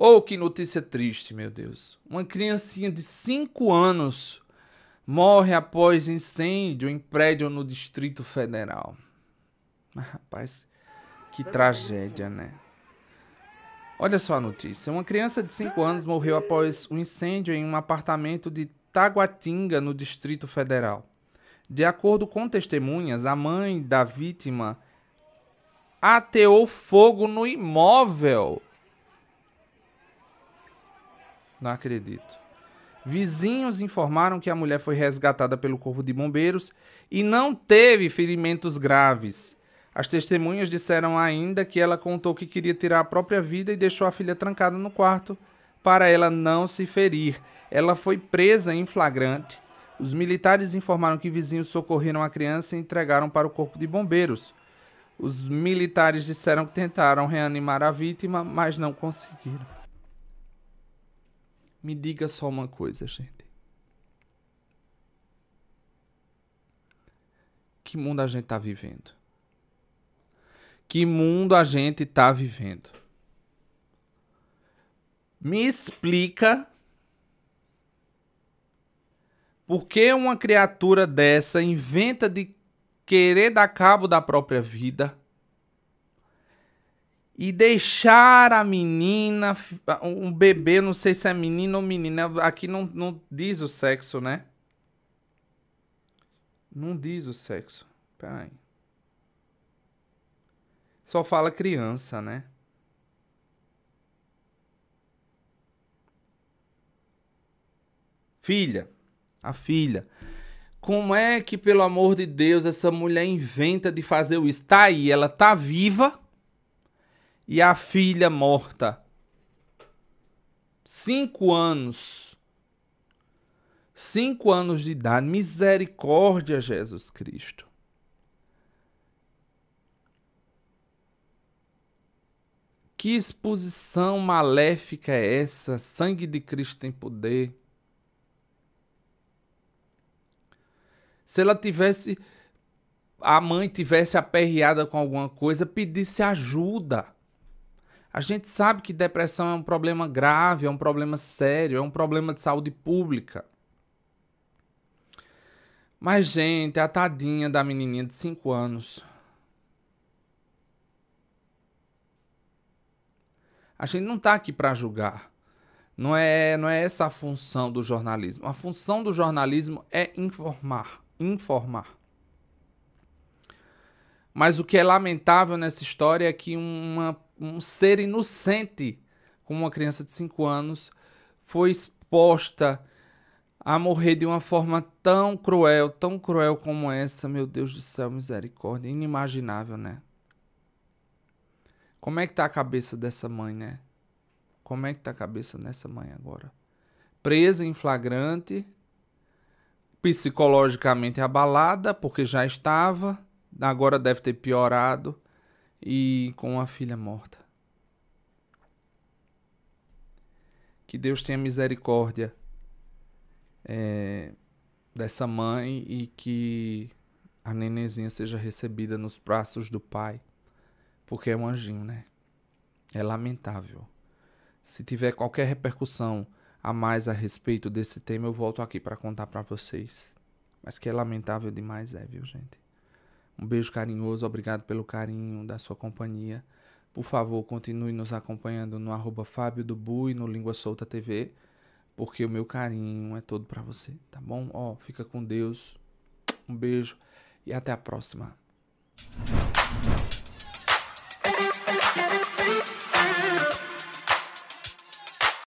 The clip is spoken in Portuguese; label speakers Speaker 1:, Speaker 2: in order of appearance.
Speaker 1: Oh, que notícia triste, meu Deus. Uma criancinha de 5 anos morre após incêndio em prédio no Distrito Federal. Mas, rapaz, que tragédia, né? Olha só a notícia. Uma criança de 5 anos morreu após um incêndio em um apartamento de Taguatinga, no Distrito Federal. De acordo com testemunhas, a mãe da vítima ateou fogo no imóvel não acredito. Vizinhos informaram que a mulher foi resgatada pelo corpo de bombeiros e não teve ferimentos graves. As testemunhas disseram ainda que ela contou que queria tirar a própria vida e deixou a filha trancada no quarto para ela não se ferir. Ela foi presa em flagrante. Os militares informaram que vizinhos socorreram a criança e entregaram para o corpo de bombeiros. Os militares disseram que tentaram reanimar a vítima, mas não conseguiram. Me diga só uma coisa, gente. Que mundo a gente tá vivendo? Que mundo a gente tá vivendo? Me explica por que uma criatura dessa inventa de querer dar cabo da própria vida e deixar a menina, um bebê, não sei se é menino ou menina, aqui não, não diz o sexo, né? Não diz o sexo. Pera aí. Só fala criança, né? Filha. A filha. Como é que, pelo amor de Deus, essa mulher inventa de fazer isso? Tá aí, ela tá viva e a filha morta. Cinco anos. Cinco anos de idade. Misericórdia, Jesus Cristo. Que exposição maléfica é essa? Sangue de Cristo tem poder. Se ela tivesse. A mãe tivesse aperreada com alguma coisa, pedisse ajuda. A gente sabe que depressão é um problema grave, é um problema sério, é um problema de saúde pública. Mas, gente, a tadinha da menininha de 5 anos. A gente não está aqui para julgar. Não é, não é essa a função do jornalismo. A função do jornalismo é informar, informar. Mas o que é lamentável nessa história é que uma um ser inocente, como uma criança de 5 anos, foi exposta a morrer de uma forma tão cruel, tão cruel como essa, meu Deus do céu, misericórdia, inimaginável, né? Como é que tá a cabeça dessa mãe, né? Como é que tá a cabeça dessa mãe agora? Presa em flagrante, psicologicamente abalada, porque já estava, agora deve ter piorado, e com a filha morta. Que Deus tenha misericórdia é, dessa mãe e que a nenenzinha seja recebida nos braços do pai, porque é um anjinho, né? É lamentável. Se tiver qualquer repercussão a mais a respeito desse tema, eu volto aqui para contar para vocês. Mas que é lamentável demais, é, viu, gente? Um beijo carinhoso, obrigado pelo carinho da sua companhia. Por favor, continue nos acompanhando no arroba Fábio Dubu e no Língua Solta TV, porque o meu carinho é todo para você, tá bom? Ó, fica com Deus. Um beijo e até a próxima.